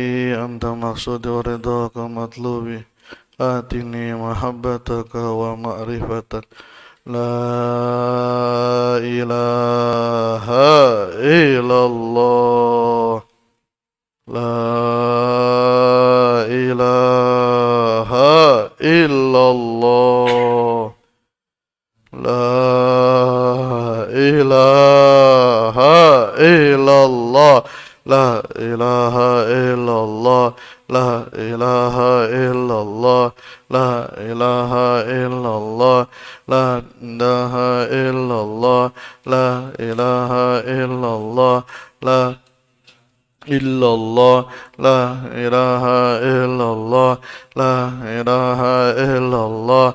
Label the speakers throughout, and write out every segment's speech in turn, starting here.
Speaker 1: أنت مقصودي ورضاك مطلوبي آتني محبتك ومعرفتك لا إله إلا الله لا إله إلا الله لا إله إلا الله لا إله إلا الله لا إله إلا الله لا إله إلا الله لا إله إلا الله لا إله إلا الله لا إلا الله لا إله إلا الله لا إله إلا الله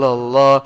Speaker 1: illallah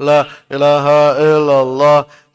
Speaker 1: لا إله إلا الله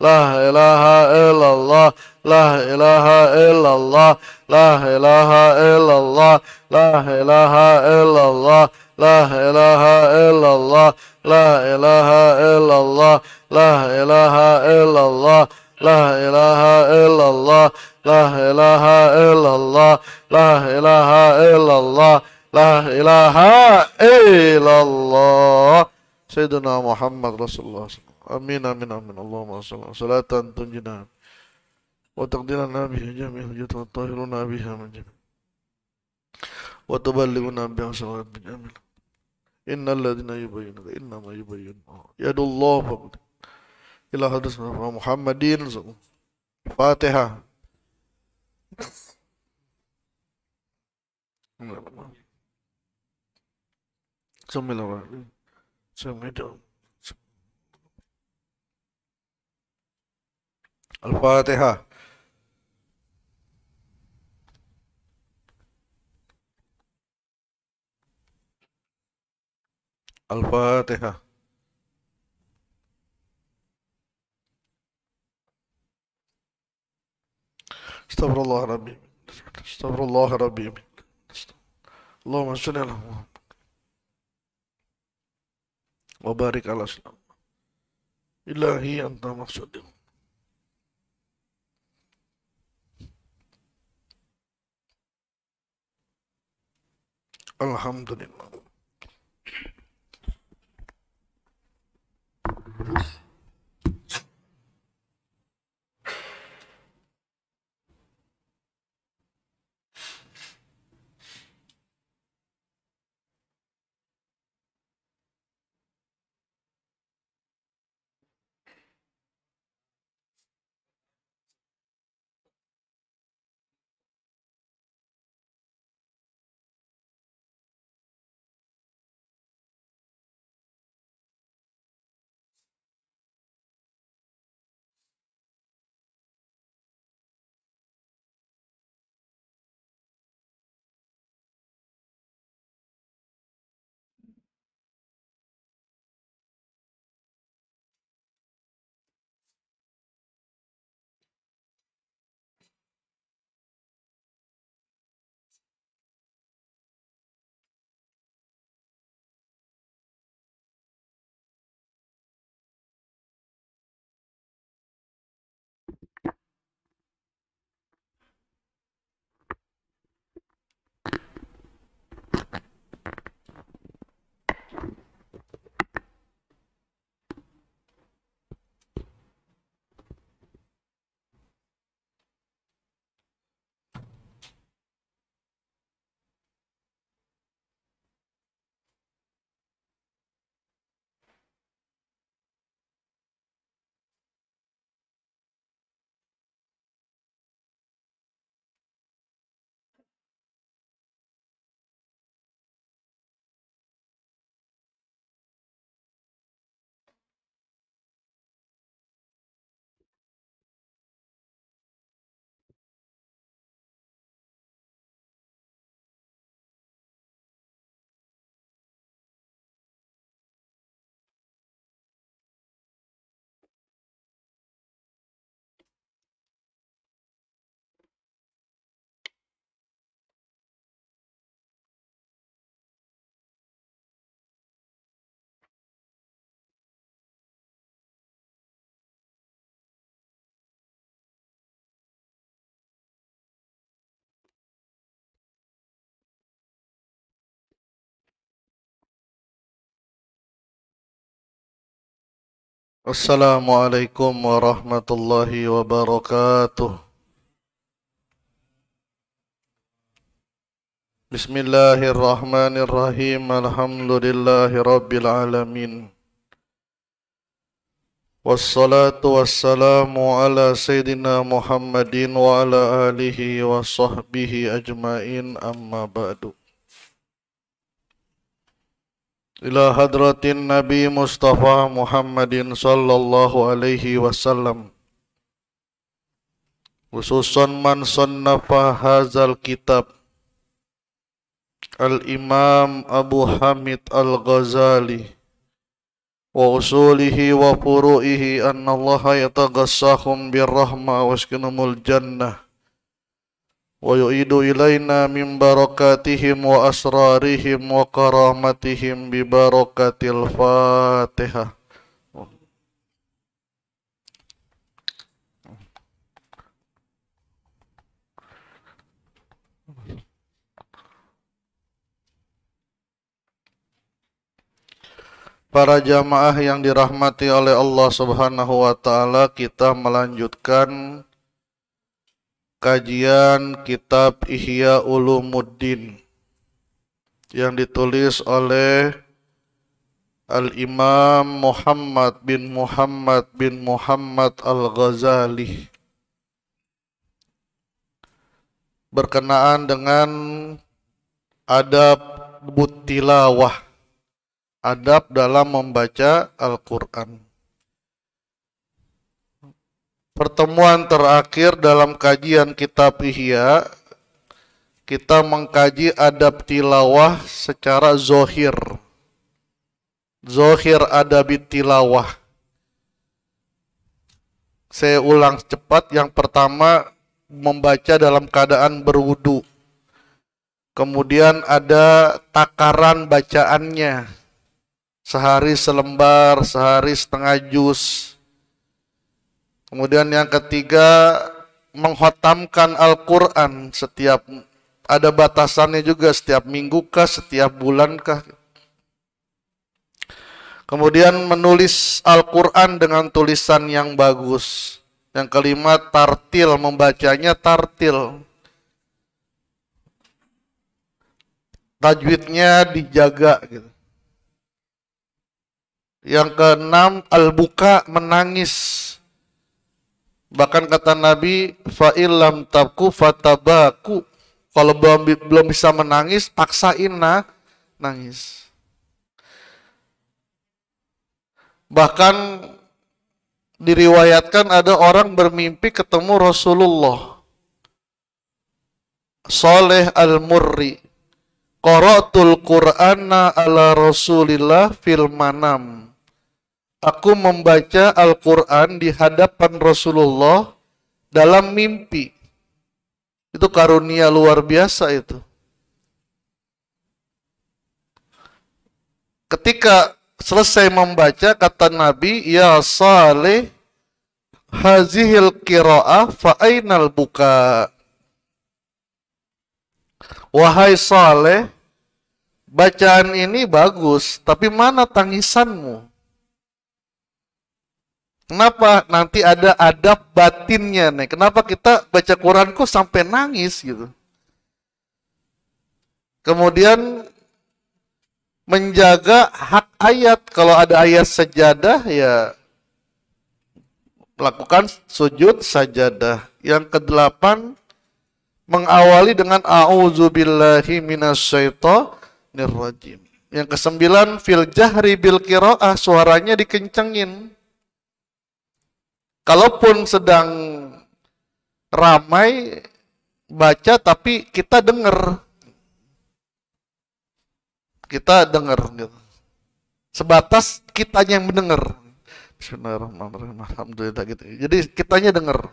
Speaker 1: لا إله إلا الله لا إله إلا الله لا إله إلا الله لا إله إلا الله لا إله إلا الله لا إله إلا الله لا إله إلا الله لا إله إلا الله لا إله إلا الله لا إله إلا الله لا إله إلا الله سيدنا محمد رسول الله Amin amin amin. Allahumma salli salatan tunjina wa taqdiran Nabi jami'al hujjat wa tahiruna Nabi min jami' wa tuballighuna biha sawab jami' innal Alladina yubayyinuna inna ma yubayyinu yadullahu faqad ila hadis Muhammadin Fatihah Bismillahirrahmanirrahim.
Speaker 2: Bismillahirrahmanirrahim. الفاتحة
Speaker 1: الفاتحة استغفر الله ربي استغفر الله ربي اللهم صل على محمد وبارك على سلام إلهي أنت مقصودي Alhamdulillah. Assalamualaikum warahmatullahi wabarakatuh. Bismillahirrahmanirrahim. rabbil alamin. Wassalatu wassalamu ala sayyidina Muhammadin wa ala alihi wa sahbihi ajmain amma ba'du. إلى حضرة النبي مصطفى محمد صلى الله عليه وسلم خصوصا من صنف هذا الكتاب الإمام أبو حامد الغزالي وأصوله وفروعه أن الله يتغساهم بالرحمة واسكنهم الجنة ويعيد إلينا من بركاتهم وأسرارهم وكرامتهم ببركة الفاتحة Para jamaah yang dirahmati oleh Allah Subhanahu wa taala, kita melanjutkan kajian kitab Ihya Ulumuddin yang ditulis oleh Al-Imam Muhammad bin Muhammad bin
Speaker 2: Muhammad Al-Ghazali berkenaan dengan adab butilawah adab dalam membaca Al-Qur'an pertemuan terakhir dalam kajian kitab Ihya kita mengkaji adab tilawah secara zohir zohir adab tilawah saya ulang cepat yang pertama membaca dalam keadaan berwudu kemudian ada takaran bacaannya sehari selembar sehari setengah jus. Kemudian yang ketiga menghotamkan Al-Qur'an setiap ada batasannya juga setiap minggu kah, setiap bulan kah. Kemudian menulis Al-Qur'an dengan tulisan yang bagus. Yang kelima tartil membacanya tartil. Tajwidnya dijaga gitu. Yang keenam al-buka menangis Bahkan kata Nabi, fa'ilam tabku fatabaku. Kalau belum, belum bisa menangis, paksain nah, nangis. Bahkan diriwayatkan ada orang bermimpi ketemu Rasulullah. Soleh al-Murri. Qaratul Qur'ana ala Rasulillah fil manam. Aku membaca Al-Quran di hadapan Rasulullah dalam mimpi. Itu karunia luar biasa itu. Ketika selesai membaca, kata Nabi, Ya Saleh, hazihil kira'ah fa'ainal buka. Wahai Saleh, bacaan ini bagus, tapi mana tangisanmu? Kenapa nanti ada adab batinnya nih? Kenapa kita baca Quran kok sampai nangis gitu? Kemudian menjaga hak ayat. Kalau ada ayat sejadah ya lakukan sujud sajadah. Yang kedelapan mengawali dengan auzubillahi minasyaitonirrajim. Yang kesembilan fil jahri bil qiraah suaranya dikencengin. Kalaupun sedang ramai baca tapi kita dengar. Kita dengar gitu. Sebatas kitanya yang mendengar. Bismillahirrahmanirrahim. Alhamdulillah gitu. Jadi kitanya dengar.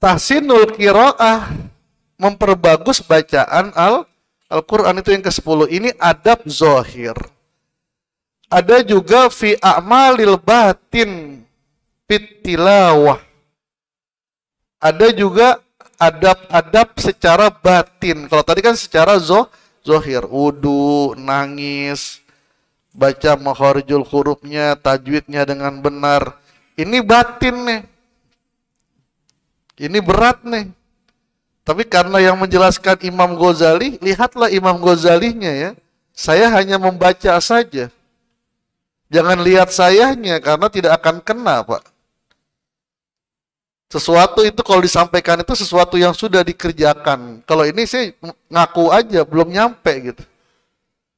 Speaker 2: Tahsinul kiroah memperbagus bacaan al Al-Qur'an itu yang ke-10 ini adab zohir. Ada juga fi a'malil batin fitilawah. Ada juga adab-adab secara batin. Kalau tadi kan secara zoh, zohir, wudu, nangis, baca mahorjul hurufnya, tajwidnya dengan benar. Ini batin nih. Ini berat nih. Tapi karena yang menjelaskan Imam Ghazali, lihatlah Imam Ghazalinya ya. Saya hanya membaca saja. Jangan lihat sayanya karena tidak akan kena, Pak sesuatu itu kalau disampaikan itu sesuatu yang sudah dikerjakan. Kalau ini sih ngaku aja belum nyampe gitu.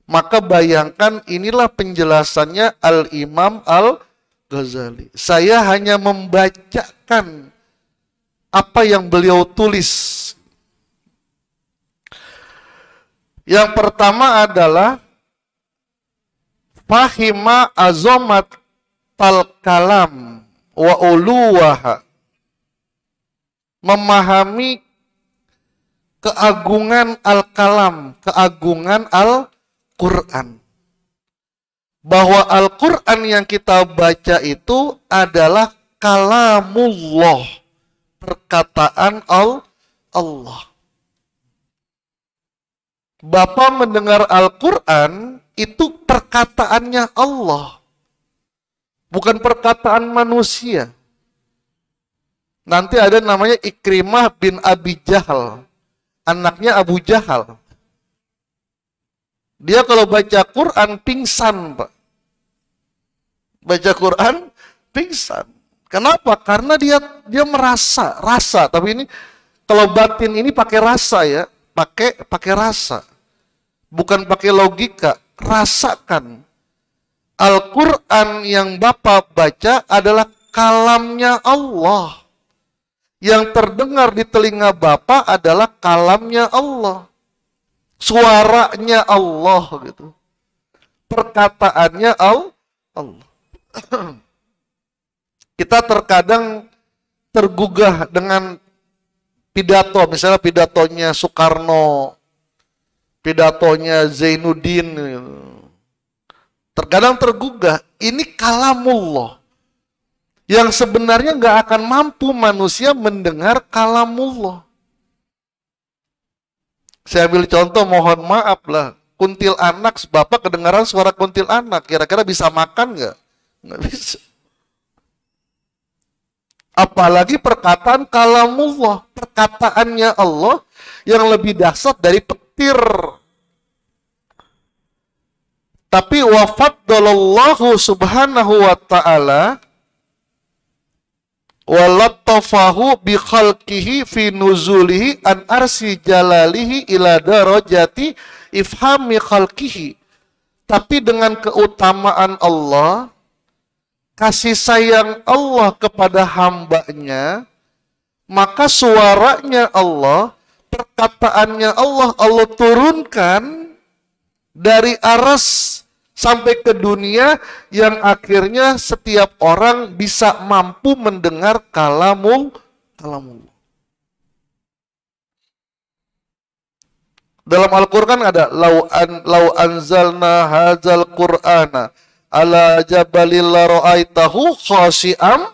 Speaker 2: Maka bayangkan inilah penjelasannya Al-Imam Al-Ghazali. Saya hanya membacakan apa yang beliau tulis. Yang pertama adalah Fahima azomat tal kalam wa uluwaha memahami keagungan Al-Kalam, keagungan Al-Quran. Bahwa Al-Quran yang kita baca itu adalah kalamullah, perkataan al Allah. Bapak mendengar Al-Quran itu perkataannya Allah, bukan perkataan manusia. Nanti ada namanya Ikrimah bin Abi Jahal. Anaknya Abu Jahal. Dia kalau baca Quran pingsan, Pak. Baca Quran pingsan. Kenapa? Karena dia dia merasa, rasa. Tapi ini kalau batin ini pakai rasa ya, pakai pakai rasa. Bukan pakai logika, rasakan. Al-Qur'an yang Bapak baca adalah kalamnya Allah yang terdengar di telinga Bapak adalah kalamnya Allah. Suaranya Allah gitu. Perkataannya Allah. Kita terkadang tergugah dengan pidato, misalnya pidatonya Soekarno, pidatonya Zainuddin. Gitu. Terkadang tergugah, ini kalamullah yang sebenarnya nggak akan mampu manusia mendengar kalamullah. Saya ambil contoh, mohon maaf lah. Kuntil anak, bapak kedengaran suara kuntil anak. Kira-kira bisa makan nggak? Nggak bisa. Apalagi perkataan kalamullah, perkataannya Allah yang lebih dahsyat dari petir. Tapi wafat subhanahu wa ta'ala walattafahu bi khalqihi fi nuzulihi an arsi jalalihi ila darajati ifhami khalqihi tapi dengan keutamaan Allah kasih sayang Allah kepada hambanya maka suaranya Allah perkataannya Allah Allah turunkan dari aras sampai ke dunia yang akhirnya setiap orang bisa mampu mendengar kalamul kalamullah. Dalam Al-Qur'an ada lau an lau anzalna hadzal qur'ana ala jabalil la ra'aitahu khashi'am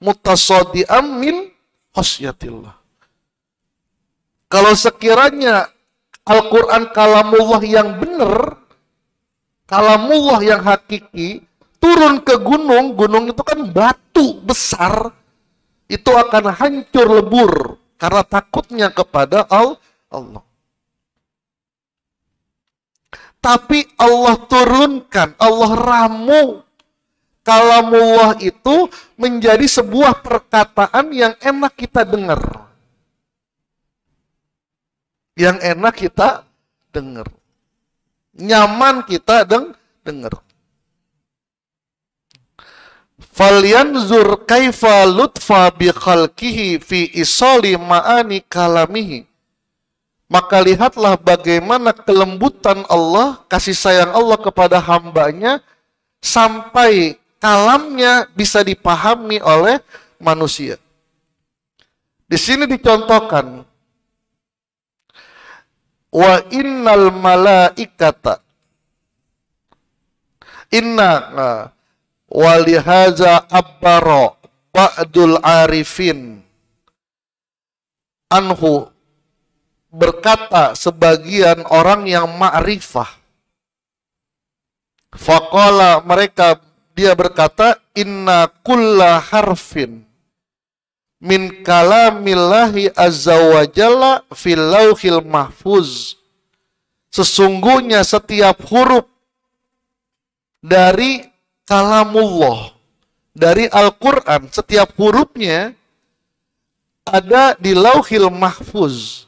Speaker 2: mutasaddi'am min khasyatillah. Kalau sekiranya Al-Qur'an kalamullah yang benar kalamullah yang hakiki turun ke gunung, gunung itu kan batu besar, itu akan hancur lebur karena takutnya kepada Allah. Tapi Allah turunkan, Allah ramu kalamullah itu menjadi sebuah perkataan yang enak kita dengar. Yang enak kita dengar nyaman kita deng dengar. zur kaifa lutfa bi khalqihi fi isali ma'ani kalamihi. Maka lihatlah bagaimana kelembutan Allah, kasih sayang Allah kepada hambanya, sampai kalamnya bisa dipahami oleh manusia. Di sini dicontohkan Wa innal malaikata Inna nah, lihaza abbaro ba'dul arifin anhu berkata sebagian orang yang ma'rifah faqala mereka dia berkata inna kulla harfin min kalamillahi azza wa jalla fil lauhil mahfuz. Sesungguhnya setiap huruf dari kalamullah, dari Al-Quran, setiap hurufnya ada di lauhil mahfuz.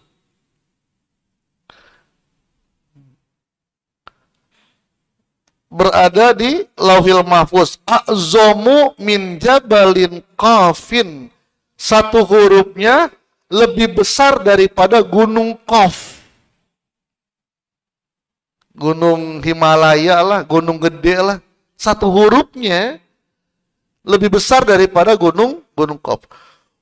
Speaker 2: Berada di lauhil mahfuz. A'zomu min jabalin kafin satu hurufnya lebih besar daripada gunung Kof. Gunung Himalaya lah, gunung gede lah. Satu hurufnya lebih besar daripada gunung gunung Kof.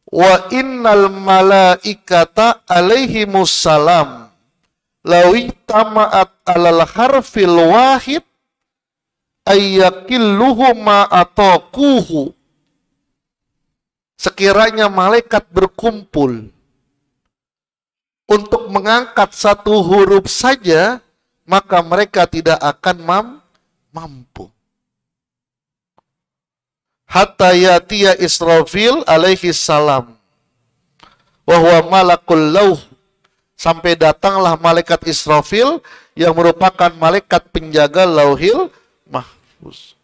Speaker 2: Wa innal malaikata alaihi musallam lawi tama'at alal harfil wahid ayyakilluhu ma atakuhu Sekiranya malaikat berkumpul untuk mengangkat satu huruf saja, maka mereka tidak akan mam mampu. Hatta yatiya Israfil alaihi salam. Wahwa malakul lauh. Sampai datanglah malaikat Israfil yang merupakan malaikat penjaga lauhil mahfuz.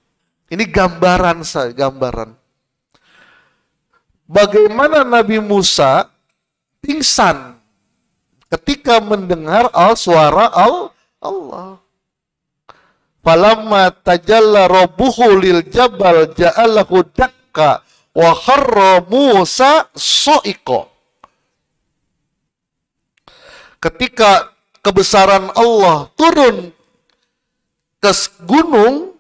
Speaker 2: Ini gambaran saya, gambaran bagaimana Nabi Musa pingsan ketika mendengar al suara al Allah. Falamma tajalla rabbuhu lil jabal ja'alahu dakka wa kharra Musa so'iko. Ketika kebesaran Allah turun ke gunung,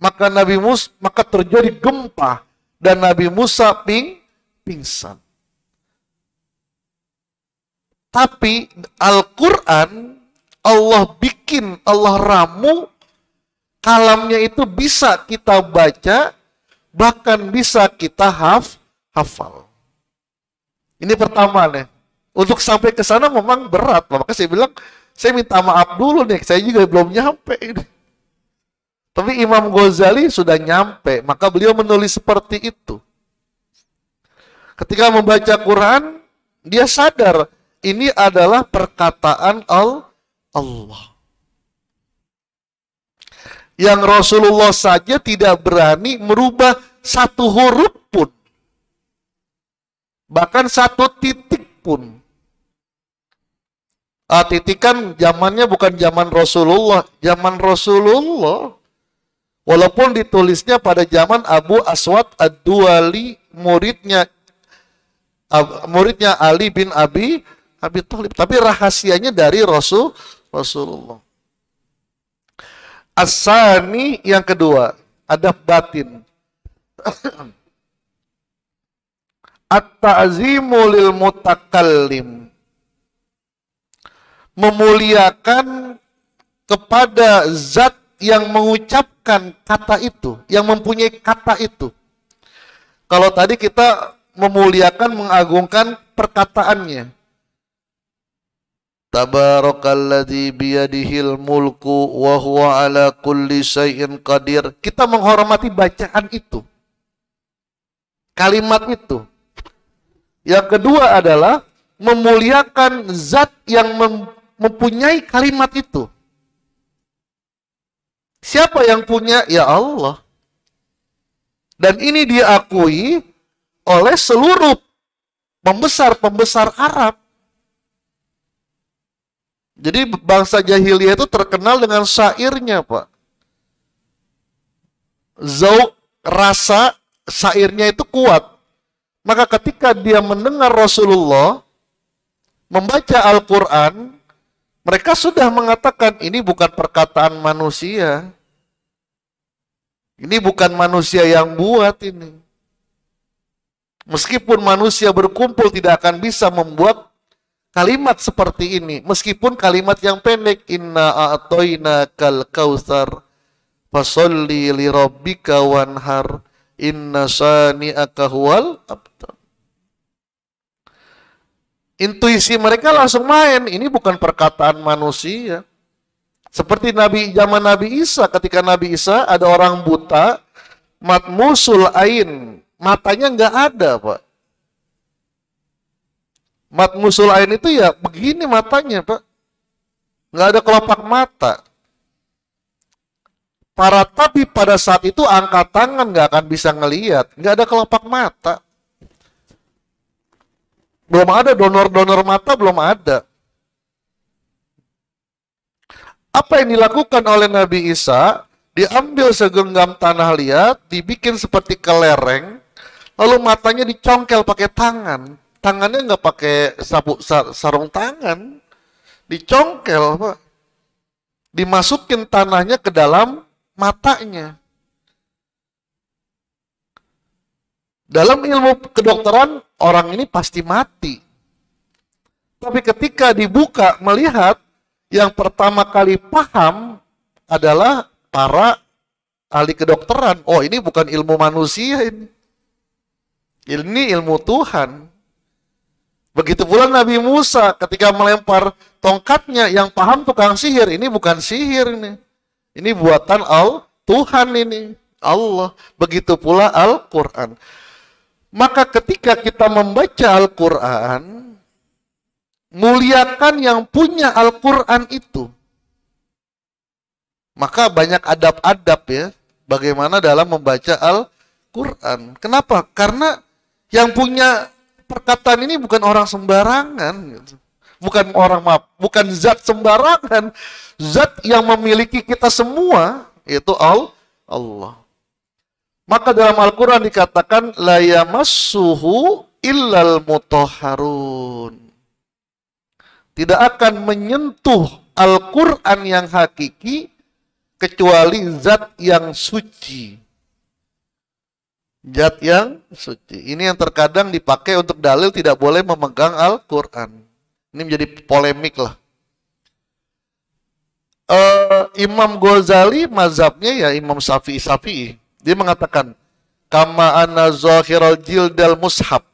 Speaker 2: maka Nabi Musa maka terjadi gempa dan Nabi Musa ping pingsan. Tapi Al-Quran Allah bikin, Allah ramu, kalamnya itu bisa kita baca, bahkan bisa kita haf, hafal. Ini pertama nih. Untuk sampai ke sana memang berat. Nah, makanya saya bilang, saya minta maaf dulu nih, saya juga belum nyampe ini. Tapi Imam Ghazali sudah nyampe, maka beliau menulis seperti itu. Ketika membaca Quran, dia sadar ini adalah perkataan al Allah. Yang Rasulullah saja tidak berani merubah satu huruf pun. Bahkan satu titik pun. Ah, titik kan zamannya bukan zaman Rasulullah, zaman Rasulullah. Walaupun ditulisnya pada zaman Abu Aswad Ad-Duali, muridnya muridnya Ali bin Abi Abi Thalib. Tapi rahasianya dari Rasul Rasulullah. Asani yang kedua, ada batin. At-ta'zimu lil mutakallim. Memuliakan kepada zat yang mengucapkan kata itu, yang mempunyai kata itu. Kalau tadi kita memuliakan, mengagungkan perkataannya. Tabarakalladzi biyadihil mulku wa huwa ala kulli syai'in qadir. Kita menghormati bacaan itu. Kalimat itu. Yang kedua adalah memuliakan zat yang mempunyai kalimat itu. Siapa yang punya? Ya Allah. Dan ini diakui oleh seluruh pembesar-pembesar Arab. Jadi bangsa jahiliyah itu terkenal dengan syairnya, Pak. Zauk rasa syairnya itu kuat. Maka ketika dia mendengar Rasulullah membaca Al-Qur'an, mereka sudah mengatakan ini bukan perkataan manusia. Ini bukan manusia yang buat ini. Meskipun manusia berkumpul tidak akan bisa membuat kalimat seperti ini. Meskipun kalimat yang pendek inna a'toyna kal kawthar. fasolli li rabbika wanhar inna sani akahual. Intuisi mereka langsung main. Ini bukan perkataan manusia. Seperti Nabi zaman Nabi Isa, ketika Nabi Isa ada orang buta, matmusul ain, matanya nggak ada, Pak. Mat musul ain itu ya begini matanya, Pak. Nggak ada kelopak mata. Para tapi pada saat itu angkat tangan nggak akan bisa ngeliat. Nggak ada kelopak mata. Belum ada donor-donor mata, belum ada. Apa yang dilakukan oleh Nabi Isa? Diambil segenggam tanah liat, dibikin seperti kelereng, lalu matanya dicongkel pakai tangan tangannya nggak pakai sapu sarung tangan dicongkel pak dimasukin tanahnya ke dalam matanya dalam ilmu kedokteran orang ini pasti mati tapi ketika dibuka melihat yang pertama kali paham adalah para ahli kedokteran. Oh, ini bukan ilmu manusia ini. Ini ilmu Tuhan. Begitu pula Nabi Musa ketika melempar tongkatnya yang paham tukang sihir ini bukan sihir ini. Ini buatan Al Tuhan ini. Allah. Begitu pula Al-Qur'an. Maka ketika kita membaca Al-Qur'an muliakan yang punya Al-Qur'an itu. Maka banyak adab-adab ya bagaimana dalam membaca Al-Qur'an. Kenapa? Karena yang punya perkataan ini bukan orang sembarangan, gitu. bukan orang maaf, bukan zat sembarangan, zat yang memiliki kita semua itu Allah. Maka dalam Al-Quran dikatakan la illal mutoharun. Tidak akan menyentuh Al-Quran yang hakiki kecuali zat yang suci zat yang suci. Ini yang terkadang dipakai untuk dalil tidak boleh memegang Al-Quran. Ini menjadi polemik lah. Uh, Imam Ghazali mazhabnya ya Imam Syafi'i Syafi'i. Dia mengatakan kama anna zahiral jildal mushab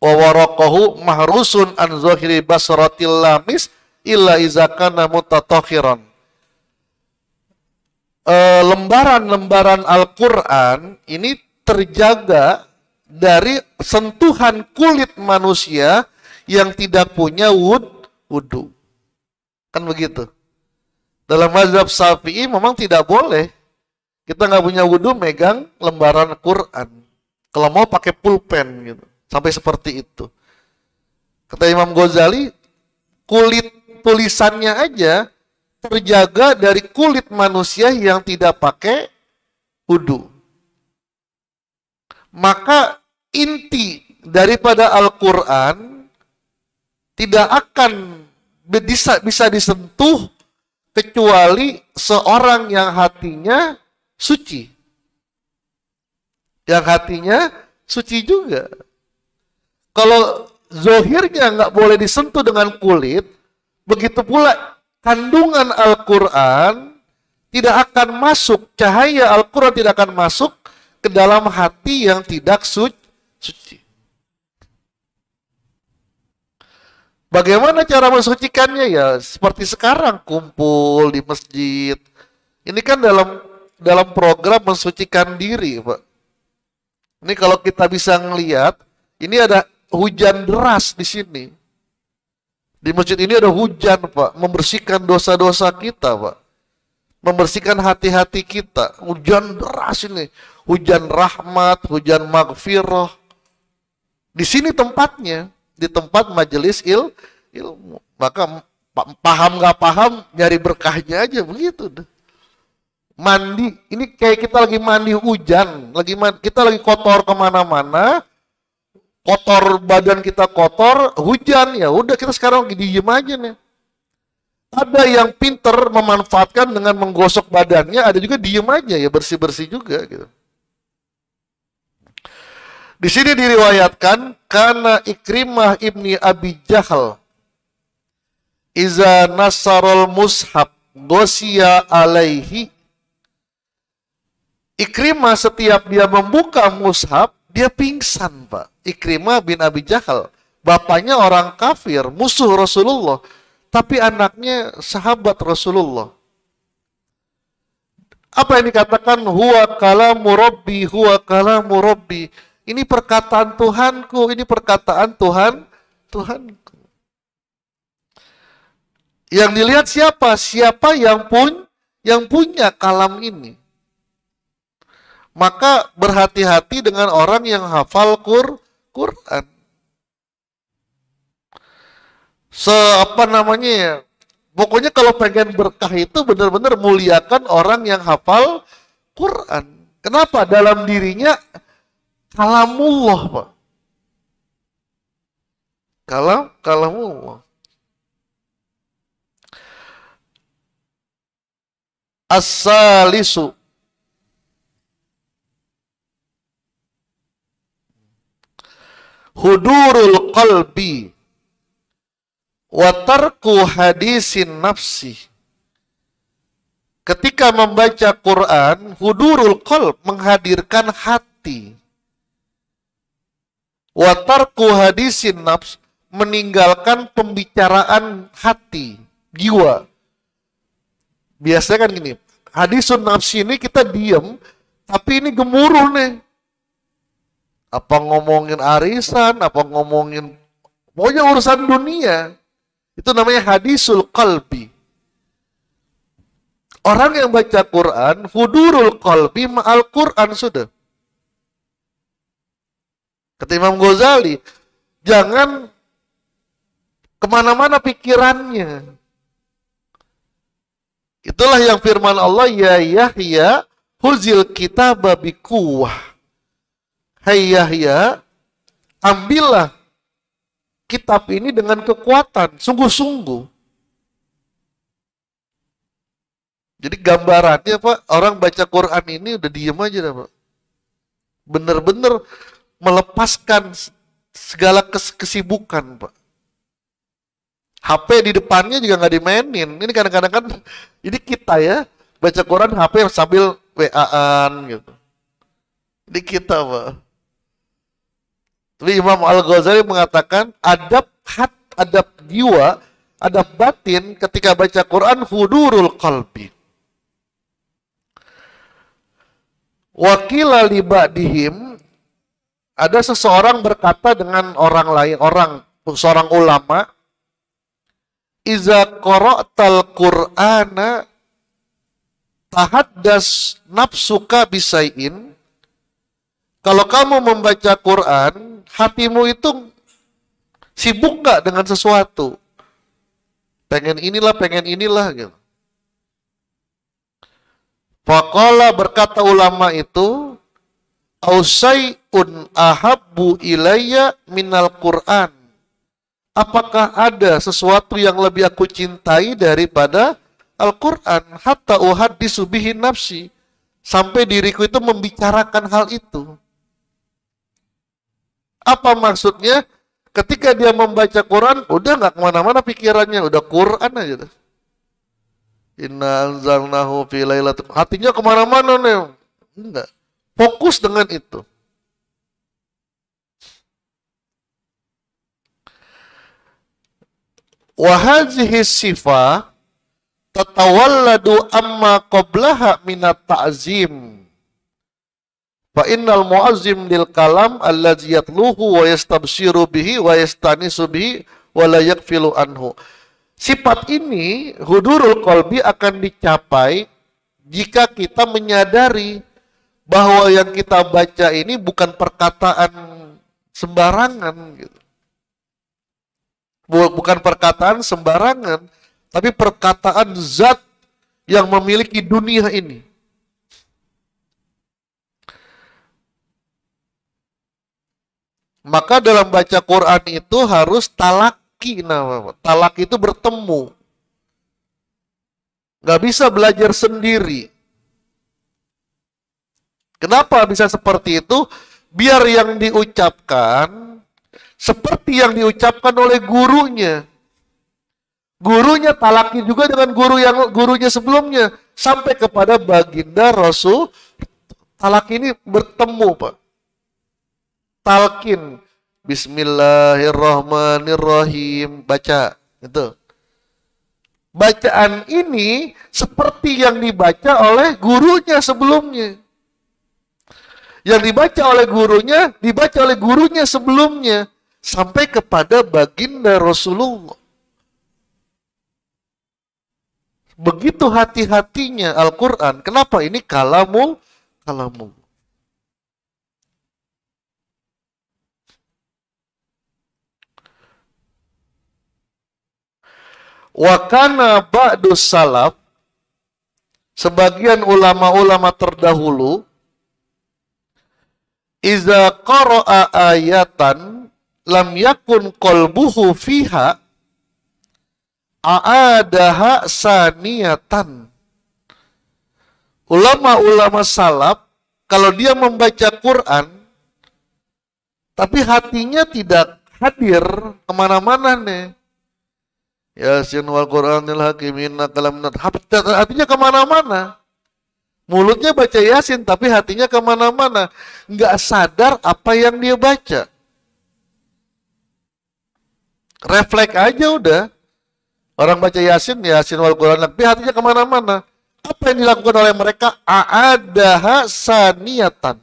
Speaker 2: wa waraqahu mahrusun an zahiri basratil lamis illa iza kana mutatahhiran. Uh, lembaran-lembaran Al-Qur'an ini terjaga dari sentuhan kulit manusia yang tidak punya wud, wudhu. Kan begitu. Dalam mazhab Syafi'i memang tidak boleh. Kita nggak punya wudhu megang lembaran Quran. Kalau mau pakai pulpen gitu. Sampai seperti itu. Kata Imam Ghazali, kulit tulisannya aja terjaga dari kulit manusia yang tidak pakai wudhu maka inti daripada Al-Quran tidak akan bisa, bisa disentuh kecuali seorang yang hatinya suci. Yang hatinya suci juga. Kalau zohirnya nggak boleh disentuh dengan kulit, begitu pula kandungan Al-Quran tidak akan masuk, cahaya Al-Quran tidak akan masuk ke dalam hati yang tidak suci. Bagaimana cara mensucikannya ya seperti sekarang kumpul di masjid. Ini kan dalam dalam program mensucikan diri, Pak. Ini kalau kita bisa ngelihat, ini ada hujan deras di sini. Di masjid ini ada hujan, Pak, membersihkan dosa-dosa kita, Pak membersihkan hati-hati kita. Hujan deras ini, hujan rahmat, hujan maghfirah. Di sini tempatnya, di tempat majelis il, ilmu. Maka paham nggak paham nyari berkahnya aja begitu deh. Mandi, ini kayak kita lagi mandi hujan, lagi mandi, kita lagi kotor kemana-mana, kotor badan kita kotor, hujan ya udah kita sekarang lagi diem aja nih ada yang pinter memanfaatkan dengan menggosok badannya, ada juga diem aja ya bersih-bersih juga gitu. Di sini diriwayatkan karena Ikrimah ibni Abi Jahal Iza nasarul mushab gosia alaihi Ikrimah setiap dia membuka mushab Dia pingsan pak Ikrimah bin Abi Jahal Bapaknya orang kafir Musuh Rasulullah tapi anaknya sahabat Rasulullah. Apa yang dikatakan huwa kalamu rabbi, huwa kalamu rabbi. Ini perkataan Tuhanku, ini perkataan Tuhan Tuhanku. Yang dilihat siapa? Siapa yang pun yang punya kalam ini. Maka berhati-hati dengan orang yang hafal Quran se apa namanya ya, pokoknya kalau pengen berkah itu benar-benar muliakan orang yang hafal Quran. Kenapa? Dalam dirinya kalamullah, Pak. Kalam kalamullah. as Hudurul qalbi Watarku hadisin nafsi. Ketika membaca Quran, hudurul qalb menghadirkan hati. Watarku hadisin nafs meninggalkan pembicaraan hati, jiwa. Biasanya kan gini, hadisun nafsi ini kita diem, tapi ini gemuruh nih. Apa ngomongin arisan, apa ngomongin, pokoknya urusan dunia. Itu namanya hadisul qalbi. Orang yang baca Quran, hudurul qalbi ma'al Quran sudah. Kata Imam Ghazali, jangan kemana-mana pikirannya. Itulah yang firman Allah, Ya Yahya, huzil kitab babi kuah. Hai Yahya, ambillah kitab ini dengan kekuatan, sungguh-sungguh. Jadi gambarannya Pak, orang baca Quran ini udah diem aja dah Pak. Bener-bener melepaskan segala kesibukan Pak. HP di depannya juga nggak dimainin. Ini kadang-kadang kan ini kita ya baca Quran HP sambil waan gitu. Ini kita Pak. Tapi Imam Al-Ghazali mengatakan adab hat, adab jiwa, adab batin ketika baca Quran hudurul qalbi. Wakila dihim ada seseorang berkata dengan orang lain, orang seorang ulama, Iza qara'tal Qur'ana tahaddas nafsuka bisain kalau kamu membaca Quran, hatimu itu sibuk nggak dengan sesuatu? Pengen inilah, pengen inilah gitu. Fakola berkata ulama itu, Ausayun ahabu ilaya minal Qur'an. Apakah ada sesuatu yang lebih aku cintai daripada Al-Quran? Hatta uhad disubihin nafsi. Sampai diriku itu membicarakan hal itu. Apa maksudnya? Ketika dia membaca Quran, udah nggak kemana-mana pikirannya, udah Quran aja. Inna anzalnahu fi lailatul hatinya kemana-mana nih enggak fokus dengan itu wahadhihi sifa tatawalladu amma qablaha minat ta'zim Fa innal muazzim lil kalam allazi yatluhu wa yastabsyiru bihi wa yastanisu bihi wa la yakfilu anhu. Sifat ini hudurul qalbi akan dicapai jika kita menyadari bahwa yang kita baca ini bukan perkataan sembarangan gitu. Bukan perkataan sembarangan, tapi perkataan zat yang memiliki dunia ini Maka dalam baca Quran itu harus talaki nama. Talak itu bertemu. Gak bisa belajar sendiri. Kenapa bisa seperti itu? Biar yang diucapkan seperti yang diucapkan oleh gurunya. Gurunya talaki juga dengan guru yang gurunya sebelumnya sampai kepada baginda Rasul. talak ini bertemu, Pak talkin Bismillahirrahmanirrahim baca itu bacaan ini seperti yang dibaca oleh gurunya sebelumnya yang dibaca oleh gurunya dibaca oleh gurunya sebelumnya sampai kepada baginda Rasulullah begitu hati-hatinya Al-Quran. Kenapa ini kalamu kalamu Wakana ba'du salaf, sebagian ulama-ulama terdahulu, Iza qara'a ayatan lam yakun kolbuhu fiha aadaha saniyatan. Ulama-ulama salaf, kalau dia membaca Quran, tapi hatinya tidak hadir kemana-mana nih. Yasin wal Qur'anil Hakim inna kalamnat. Hatinya kemana-mana. Mulutnya baca Yasin tapi hatinya kemana-mana. Enggak sadar apa yang dia baca. Reflek aja udah. Orang baca Yasin, Yasin wal Qur'an, tapi hatinya kemana-mana. Apa yang dilakukan oleh mereka? A'adaha saniatan.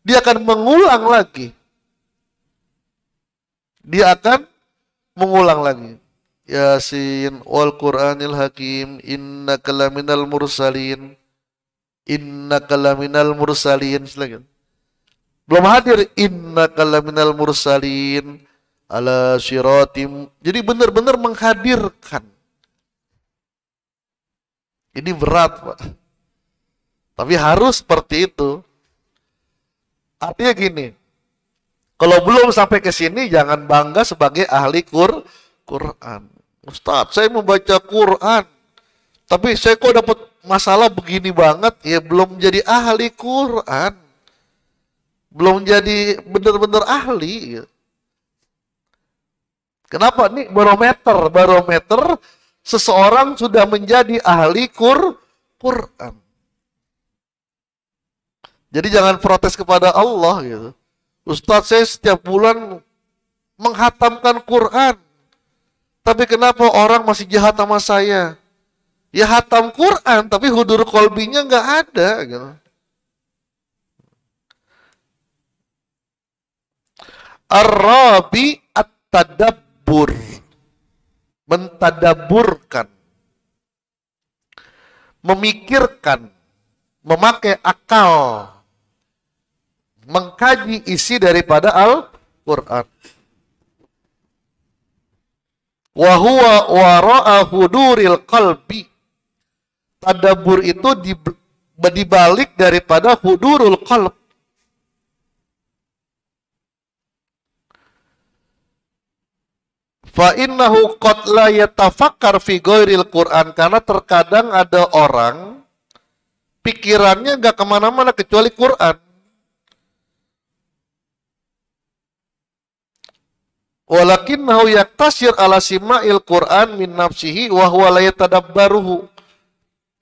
Speaker 2: Dia akan mengulang lagi. Dia akan mengulang lagi. Yasin wal Qur'anil Hakim innaka laminal mursalin innaka laminal mursalin silakan belum hadir innaka laminal mursalin ala siratim jadi benar-benar menghadirkan ini berat Pak tapi harus seperti itu artinya gini kalau belum sampai ke sini jangan bangga sebagai ahli kur Quran Ustaz, saya membaca Quran, tapi saya kok dapat masalah begini banget, ya belum jadi ahli Quran. Belum jadi benar-benar ahli. Ya. Kenapa? Nih barometer, barometer seseorang sudah menjadi ahli kur Quran. Jadi jangan protes kepada Allah gitu. Ustadz saya setiap bulan menghatamkan Quran. Tapi kenapa orang masih jahat sama saya? Ya hatam Quran, tapi hudur kolbinya nggak ada. Gitu. Arabi at tadabur, Mentadaburkan. Memikirkan. Memakai akal. Mengkaji isi daripada Al-Quran wa huwa wara'a huduril qalbi. tadabur itu di dibalik daripada hudurul qalb. Fa innahu qad la yatafakkar fi ghairil Qur'an karena terkadang ada orang pikirannya nggak kemana-mana kecuali Qur'an. Walakinnahu yaktasir ala sima'il Qur'an min nafsihi wa huwa la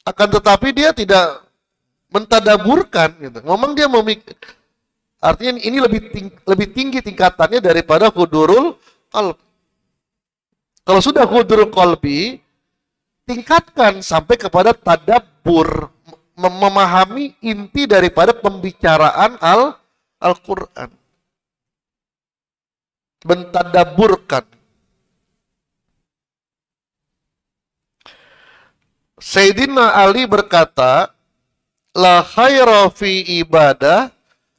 Speaker 2: Akan tetapi dia tidak mentadaburkan gitu. Ngomong dia memik artinya ini lebih tinggi, lebih tinggi tingkatannya daripada kudurul qalb. Kalau sudah kudurul qalbi tingkatkan sampai kepada tadabur mem memahami inti daripada pembicaraan Al Al-Qur'an mentadaburkan Sayyidina Ali berkata la khaira fi ibadah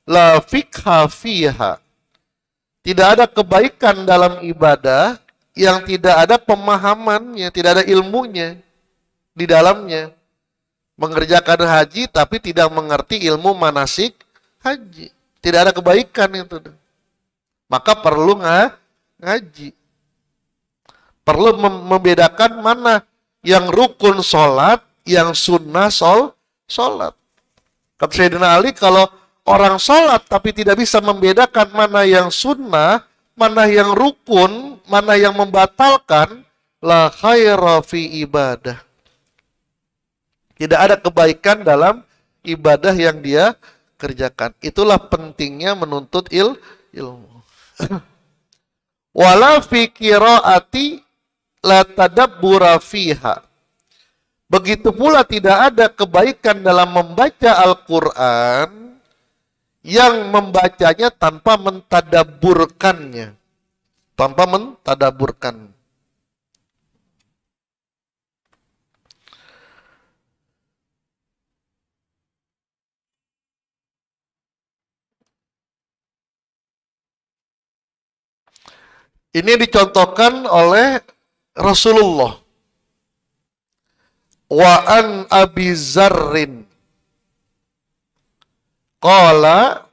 Speaker 2: la fikha fiha tidak ada kebaikan dalam ibadah yang tidak ada pemahamannya, tidak ada ilmunya di dalamnya. Mengerjakan haji tapi tidak mengerti ilmu manasik haji. Tidak ada kebaikan itu. Maka perlu nga, ngaji. Perlu mem membedakan mana yang rukun sholat, yang sunnah sol, sholat. Kata Sayyidina Ali, kalau orang sholat tapi tidak bisa membedakan mana yang sunnah, mana yang rukun, mana yang membatalkan, la khaira fi ibadah. Tidak ada kebaikan dalam ibadah yang dia kerjakan. Itulah pentingnya menuntut il ilmu. Wala fi qiraati la tadabbura fiha. Begitu pula tidak ada kebaikan dalam membaca Al-Quran yang membacanya tanpa mentadaburkannya. Tanpa mentadaburkan. Ini dicontohkan oleh Rasulullah. Wa an Abi Zarrin. Qala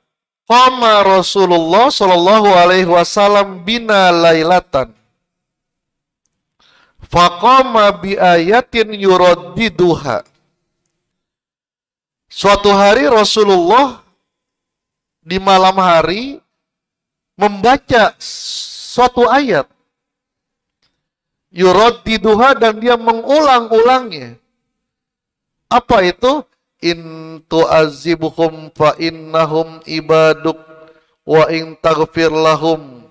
Speaker 2: Fama Rasulullah sallallahu alaihi wasallam bina lailatan. Faqama bi ayatin yuraddiduha. Suatu hari Rasulullah di malam hari membaca suatu ayat. duha dan dia mengulang-ulangnya. Apa itu? In tu'azibuhum fa innahum ibaduk wa in taghfir lahum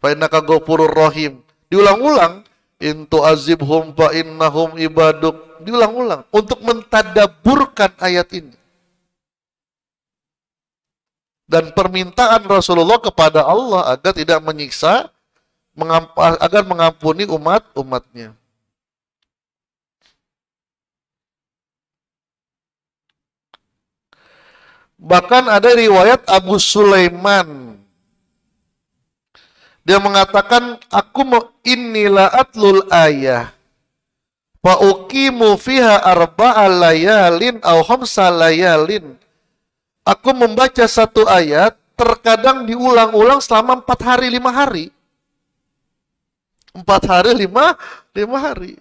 Speaker 2: fa innaka ghafurur rahim. Diulang-ulang in tu'azibhum fa innahum ibaduk. Diulang-ulang untuk mentadaburkan ayat ini dan permintaan Rasulullah kepada Allah agar tidak menyiksa agar mengampuni umat-umatnya. Bahkan ada riwayat Abu Sulaiman. Dia mengatakan, aku inilah atlul ayah. Fa uqimu fiha arba'al layalin aw khamsa Aku membaca satu ayat, terkadang diulang-ulang selama empat hari, lima hari. Empat hari, lima, lima hari.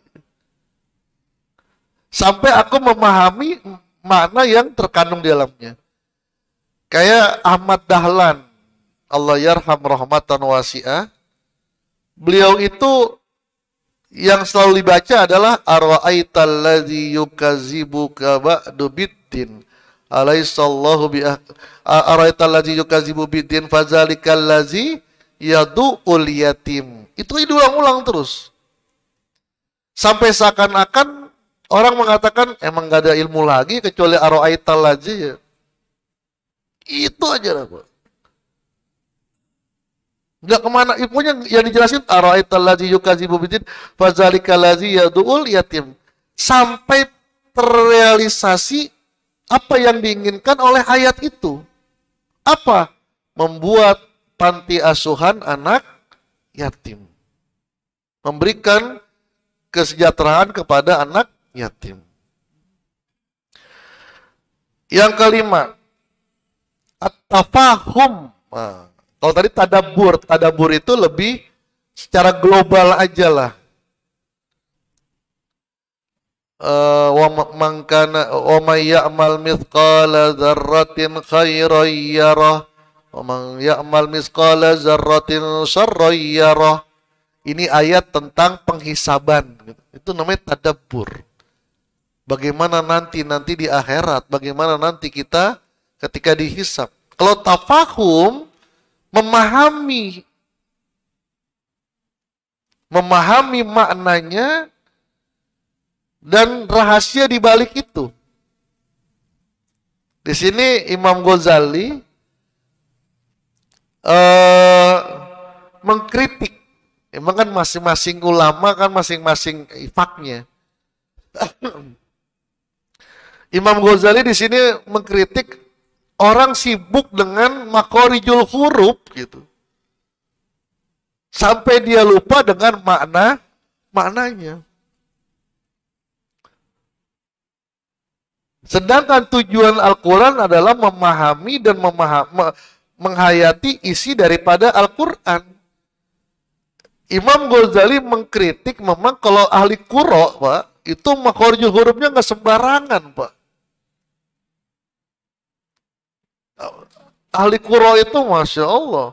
Speaker 2: Sampai aku memahami mana yang terkandung di dalamnya. Kayak Ahmad Dahlan, Allah yarham rahmatan wasi'ah. Beliau itu yang selalu dibaca adalah arwa'aital ladzi yukazibuka ba'du alaihissallahu bi araital ladzi yukadzibu biddin fadzalikal ladzi yatim. Itu diulang-ulang terus. Sampai seakan-akan orang mengatakan emang gak ada ilmu lagi kecuali aroaital ladzi ya. Itu aja lah, Pak. Enggak kemana ilmunya yang dijelasin araital ladzi yukadzibu biddin fazalika ladzi yadu'ul yatim. Sampai terrealisasi apa yang diinginkan oleh ayat itu. Apa? Membuat panti asuhan anak yatim. Memberikan kesejahteraan kepada anak yatim. Yang kelima, at Nah, kalau tadi tadabur, tadabur itu lebih secara global aja lah. Eh, wa man kana wa may ya'mal mithqala dzarratin khairan yarah wa man ya'mal mithqala dzarratin syarran yarah ini ayat tentang penghisaban itu namanya tadabbur bagaimana nanti nanti di akhirat bagaimana nanti kita ketika dihisap kalau tafahum memahami memahami maknanya dan rahasia di balik itu. Di sini Imam Ghazali uh, mengkritik. Emang kan masing-masing ulama kan masing-masing faknya. Imam Ghazali di sini mengkritik orang sibuk dengan makorijul huruf gitu. Sampai dia lupa dengan makna maknanya. Sedangkan tujuan Al-Quran adalah memahami dan memahami, menghayati isi daripada Al-Quran. Imam Ghazali mengkritik memang kalau ahli kuro, Pak, itu makhorju hurufnya nggak sembarangan, Pak. Ahli kuro itu, Masya Allah,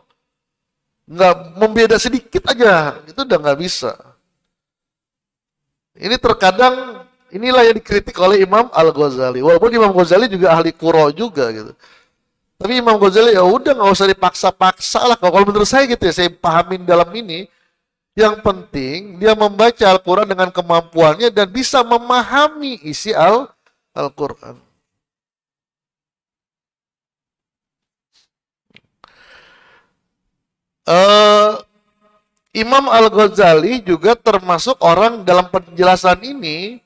Speaker 2: nggak membeda sedikit aja, itu udah nggak bisa. Ini terkadang Inilah yang dikritik oleh Imam Al-Ghazali. Walaupun Imam Ghazali juga ahli kuro juga gitu. Tapi Imam Ghazali ya udah nggak usah dipaksa-paksa lah. Kalau menurut saya gitu ya, saya pahamin dalam ini. Yang penting dia membaca Al-Quran dengan kemampuannya dan bisa memahami isi Al- quran Uh, eh, Imam Al-Ghazali juga termasuk orang dalam penjelasan ini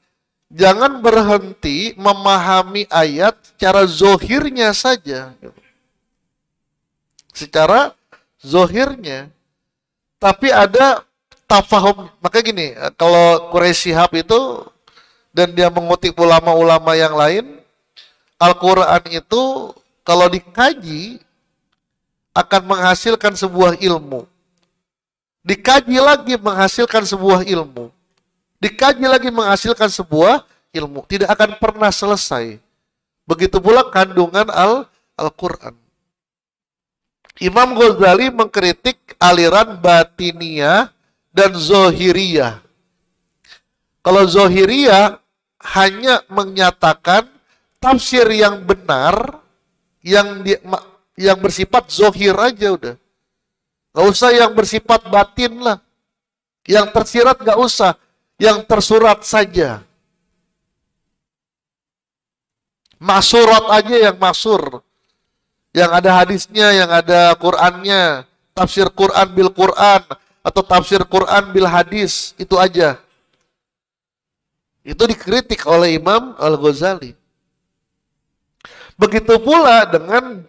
Speaker 2: Jangan berhenti memahami ayat secara zohirnya saja. Secara zohirnya. Tapi ada tafahum. Makanya gini, kalau Quraisy itu dan dia mengutip ulama-ulama yang lain, Al-Quran itu kalau dikaji akan menghasilkan sebuah ilmu. Dikaji lagi menghasilkan sebuah ilmu dikaji lagi menghasilkan sebuah ilmu. Tidak akan pernah selesai. Begitu pula kandungan Al- Al-Quran. Imam Ghazali mengkritik aliran batiniah dan zohiriyah. Kalau zohiriyah hanya menyatakan tafsir yang benar yang di, yang bersifat zohir aja udah. Gak usah yang bersifat batin lah. Yang tersirat gak usah yang tersurat saja. Masurat aja yang masur. Yang ada hadisnya, yang ada Qur'annya. Tafsir Qur'an bil Qur'an. Atau tafsir Qur'an bil hadis. Itu aja. Itu dikritik oleh Imam Al-Ghazali. Begitu pula dengan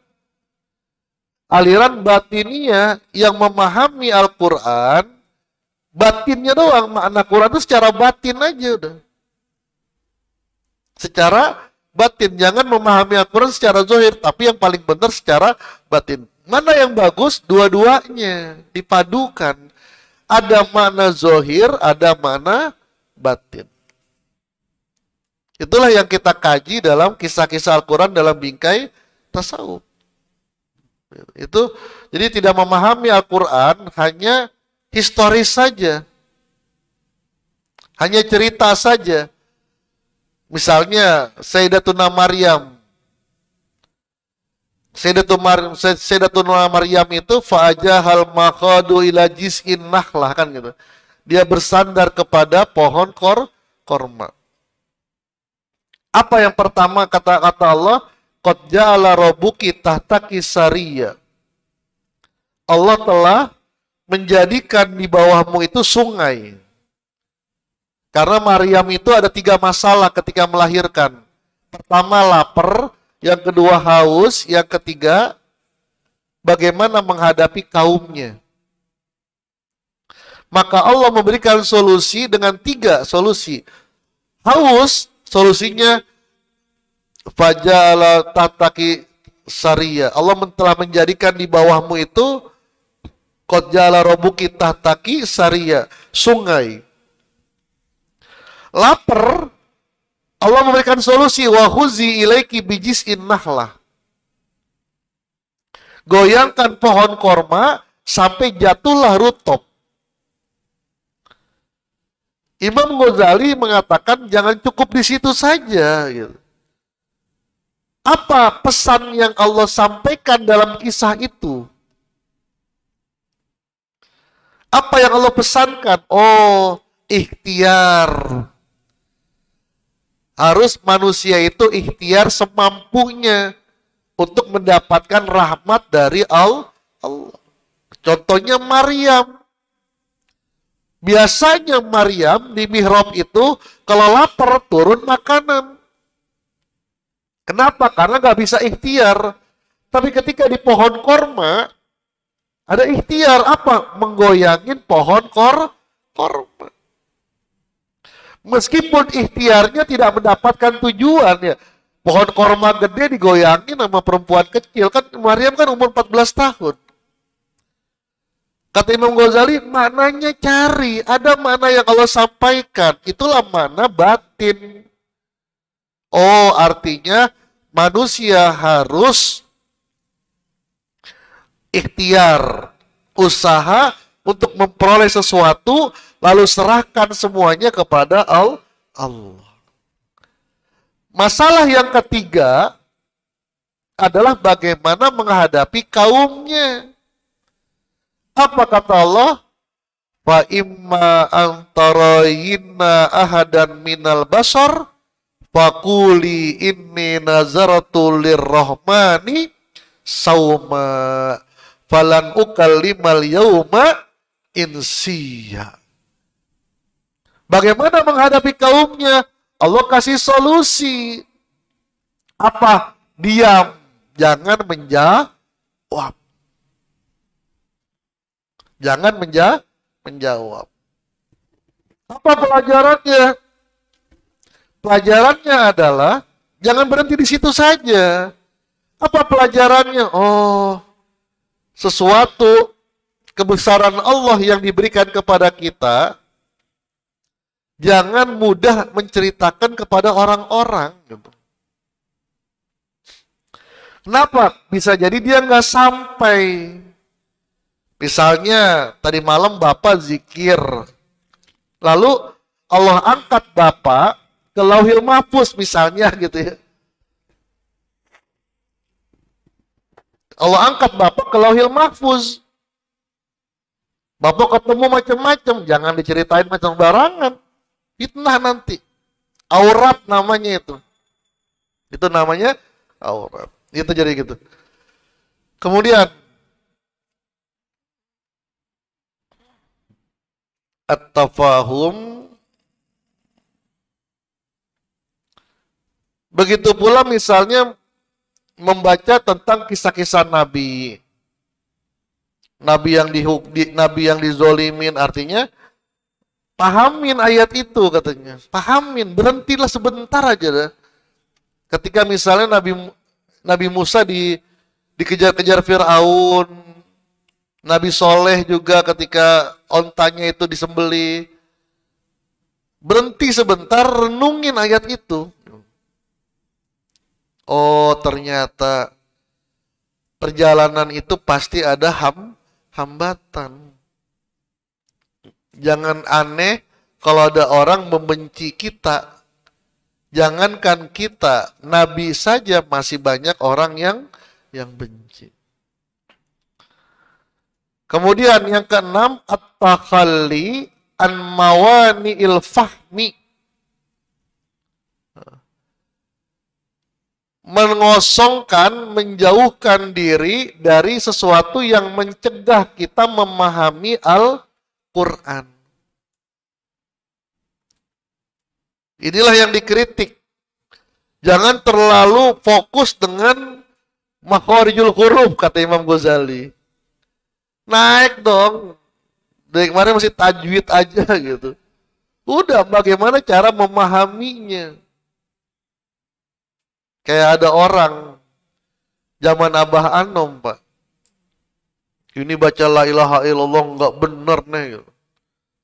Speaker 2: aliran batinia yang memahami Al-Quran batinnya doang makna Quran itu secara batin aja udah secara batin jangan memahami Al-Quran secara zohir tapi yang paling benar secara batin mana yang bagus dua-duanya dipadukan ada mana zohir ada mana batin itulah yang kita kaji dalam kisah-kisah Al-Quran dalam bingkai tasawuf itu jadi tidak memahami Al-Quran hanya historis saja. Hanya cerita saja. Misalnya Sayyidatuna Maryam. Sayyidatuna, Sayyidatuna Maryam itu fa'ajahal makhadu ila jis'in nahlah kan gitu. Dia bersandar kepada pohon kor korma. Apa yang pertama kata-kata Allah? Qad ja'ala rabbuki tahta kisariya. Allah telah menjadikan di bawahmu itu sungai. Karena Maryam itu ada tiga masalah ketika melahirkan. Pertama lapar, yang kedua haus, yang ketiga bagaimana menghadapi kaumnya. Maka Allah memberikan solusi dengan tiga solusi. Haus, solusinya fajala tataki saria. Allah telah menjadikan di bawahmu itu Qad jala robuki tahtaki saria. Sungai. Laper Allah memberikan solusi. Wahuzi ilaiki bijis innahlah. Goyangkan pohon korma sampai jatuhlah rutop. Imam Ghazali mengatakan jangan cukup di situ saja. Gitu. Apa pesan yang Allah sampaikan dalam kisah itu? Apa yang Allah pesankan? Oh, ikhtiar. Harus manusia itu ikhtiar semampunya untuk mendapatkan rahmat dari Allah. Contohnya Maryam. Biasanya Maryam di mihrab itu kalau lapar turun makanan. Kenapa? Karena nggak bisa ikhtiar. Tapi ketika di pohon korma, ada ikhtiar apa? Menggoyangin pohon kor korma. Meskipun ikhtiarnya tidak mendapatkan tujuan ya. Pohon korma gede digoyangin sama perempuan kecil. Kan Maryam kan umur 14 tahun. Kata Imam Ghazali, mananya cari. Ada mana yang Allah sampaikan. Itulah mana batin. Oh, artinya manusia harus ikhtiar, usaha untuk memperoleh sesuatu lalu serahkan semuanya kepada Allah. Masalah yang ketiga adalah bagaimana menghadapi kaumnya. Apa kata Allah? Wa imma antarayinna ahadan minal basar fakuli inni nazaratu lirrahmani sauma falan lima yauma insiya. Bagaimana menghadapi kaumnya? Allah kasih solusi. Apa? Diam. Jangan menjawab. Jangan menja menjawab. Apa pelajarannya? Pelajarannya adalah jangan berhenti di situ saja. Apa pelajarannya? Oh, sesuatu kebesaran Allah yang diberikan kepada kita, jangan mudah menceritakan kepada orang-orang. Gitu. Kenapa? Bisa jadi dia nggak sampai. Misalnya tadi malam Bapak zikir. Lalu Allah angkat Bapak ke lauhil mahfuz misalnya gitu ya. Allah angkat Bapak ke Lauhil Mahfuz. Bapak ketemu macam-macam, jangan diceritain macam barangan. Fitnah nanti. Aurat namanya itu. Itu namanya aurat. Itu jadi gitu. Kemudian at-tafahum Begitu pula misalnya membaca tentang kisah-kisah nabi. Nabi yang dihuk, nabi yang dizolimin artinya pahamin ayat itu katanya. Pahamin, berhentilah sebentar aja deh. Ketika misalnya Nabi Nabi Musa di dikejar-kejar Firaun, Nabi Soleh juga ketika ontanya itu disembeli. Berhenti sebentar, renungin ayat itu. Oh, ternyata perjalanan itu pasti ada ham hambatan. Jangan aneh kalau ada orang membenci kita. Jangankan kita, nabi saja masih banyak orang yang
Speaker 1: yang benci.
Speaker 2: Kemudian yang keenam at-takhalli an il fahmi mengosongkan, menjauhkan diri dari sesuatu yang mencegah kita memahami Al-Quran. Inilah yang dikritik. Jangan terlalu fokus dengan makhorijul huruf, kata Imam Ghazali. Naik dong. Dari kemarin masih tajwid aja gitu. Udah, bagaimana cara memahaminya? Kayak ada orang zaman Abah Anom, Pak. Ini baca la ilaha illallah nggak bener nih. Gitu.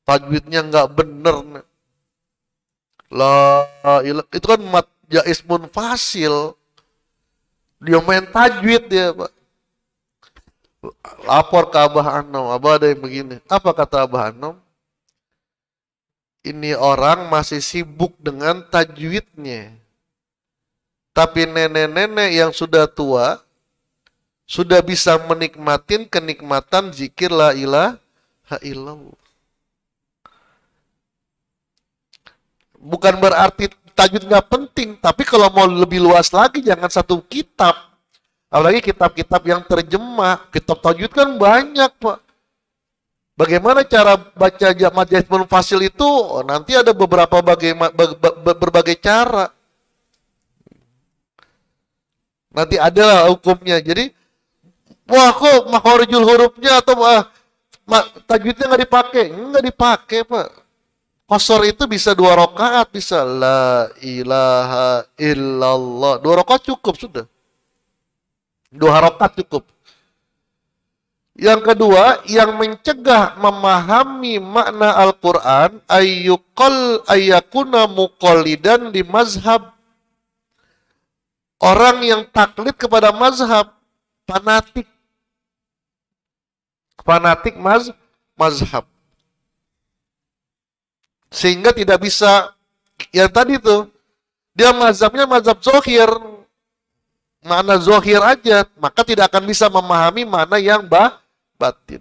Speaker 2: Tajwidnya nggak bener nih. La ilah itu kan mat jais munfasil. Dia main tajwid dia, Pak. Lapor ke Abah Anom, Abah ada yang begini. Apa kata Abah Anom? Ini orang masih sibuk dengan tajwidnya tapi nenek-nenek yang sudah tua sudah bisa menikmati kenikmatan zikir la ilaha illallah. Bukan berarti tajwid nggak penting, tapi kalau mau lebih luas lagi jangan satu kitab. Apalagi kitab-kitab yang terjemah, kitab tajwid kan banyak, Pak. Bagaimana cara baca jamaah Majlis Fasil itu? Oh, nanti ada beberapa berbagai cara. Nanti adalah hukumnya. Jadi, wah kok makhorijul hurufnya atau ah, tajwidnya nggak dipakai? Nggak dipakai, Pak. Kosor itu bisa dua rakaat, bisa la ilaha illallah. Dua rakaat cukup sudah. Dua harokat cukup. Yang kedua, yang mencegah memahami makna Al-Quran, ayyukol ayyakuna mukolidan di mazhab Orang yang taklid kepada mazhab, fanatik. Fanatik maz, mazhab. Sehingga tidak bisa, yang tadi tuh, dia mazhabnya mazhab zohir. Mana zohir aja, maka tidak akan bisa memahami mana yang bah, batin.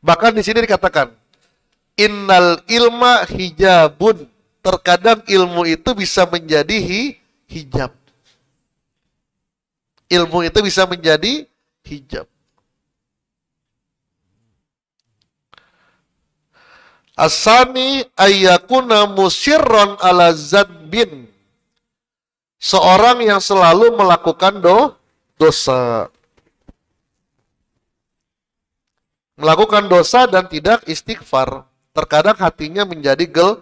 Speaker 2: Bahkan di sini dikatakan, Innal ilma hijabun terkadang ilmu itu bisa menjadi hi, hijab. Ilmu itu bisa menjadi hijab. Asani ayakuna musirron ala zadbin. Seorang yang selalu melakukan do, dosa. Melakukan dosa dan tidak istighfar. Terkadang hatinya menjadi gel,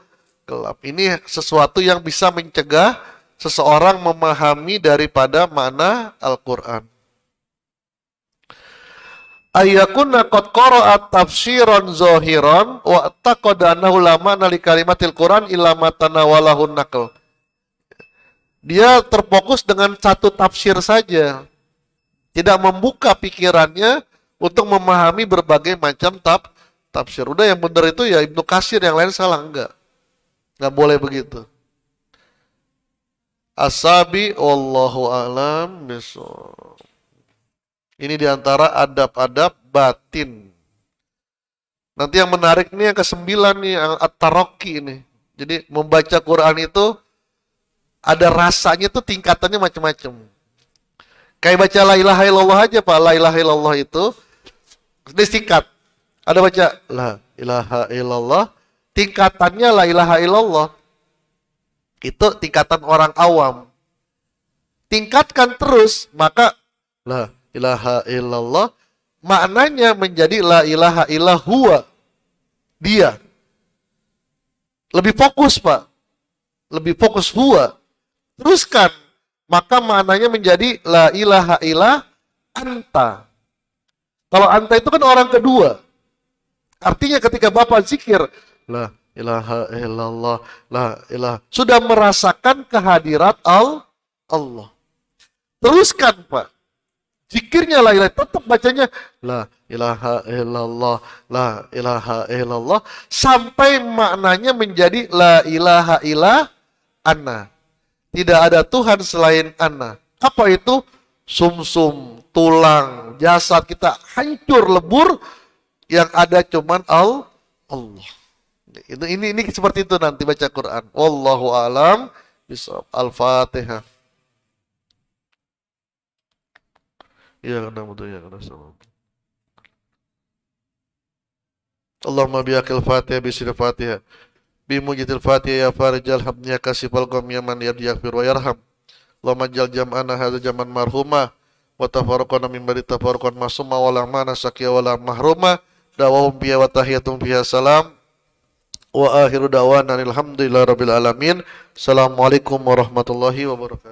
Speaker 2: gelap. Ini sesuatu yang bisa mencegah seseorang memahami daripada mana Al-Quran. Ayakunna qad qara'at tafsiran zahiran wa taqada ulama nali kalimatil Quran ilamatana walahun nakal. Dia terfokus dengan satu tafsir saja. Tidak membuka pikirannya untuk memahami berbagai macam tafsir. Udah yang benar itu ya Ibnu Kasir, yang lain salah enggak. Nggak boleh begitu. Asabi wallahu alam bisawab. Ini diantara adab-adab batin. Nanti yang menarik nih yang kesembilan nih yang at ini. Jadi membaca Quran itu ada rasanya tuh tingkatannya macam-macam. Kayak baca la ilaha illallah aja Pak. La ilaha illallah itu ini singkat. Ada baca la ilaha illallah tingkatannya la ilaha illallah itu tingkatan orang awam tingkatkan terus maka la ilaha illallah maknanya menjadi la ilaha illahua dia lebih fokus pak lebih fokus huwa teruskan maka maknanya menjadi la ilaha ilah anta kalau anta itu kan orang kedua artinya ketika bapak zikir la ilaha illallah, la ilaha. Sudah merasakan kehadirat al Allah. Teruskan, Pak. Zikirnya la ilaha, tetap bacanya la ilaha illallah, la ilaha illallah sampai maknanya menjadi la ilaha ilah anna. Tidak ada Tuhan selain anna. Apa itu? Sumsum, -sum, tulang, jasad kita hancur lebur yang ada cuman al Allah. Itu ini ini seperti itu nanti baca Quran. Wallahu alam bisab
Speaker 1: Al-Fatihah. Ya kana mudah ya kana salam. Allahumma biakil Fatiha Fatihah. Fatiha. Bimujitil Fatihah ya farijal hamdnya kasifal ya man yaman yardiakfir wa yarham. Allahumma jal jam'ana hadza jaman marhumah wa tafarraqana min ba'di tafarruqan
Speaker 2: masuma wala mana sakiya wala mahruma dawahum biya wa tahiyatum salam Wa akhiru da'wana alhamdulillahi rabbil alamin. Assalamualaikum warahmatullahi wabarakatuh.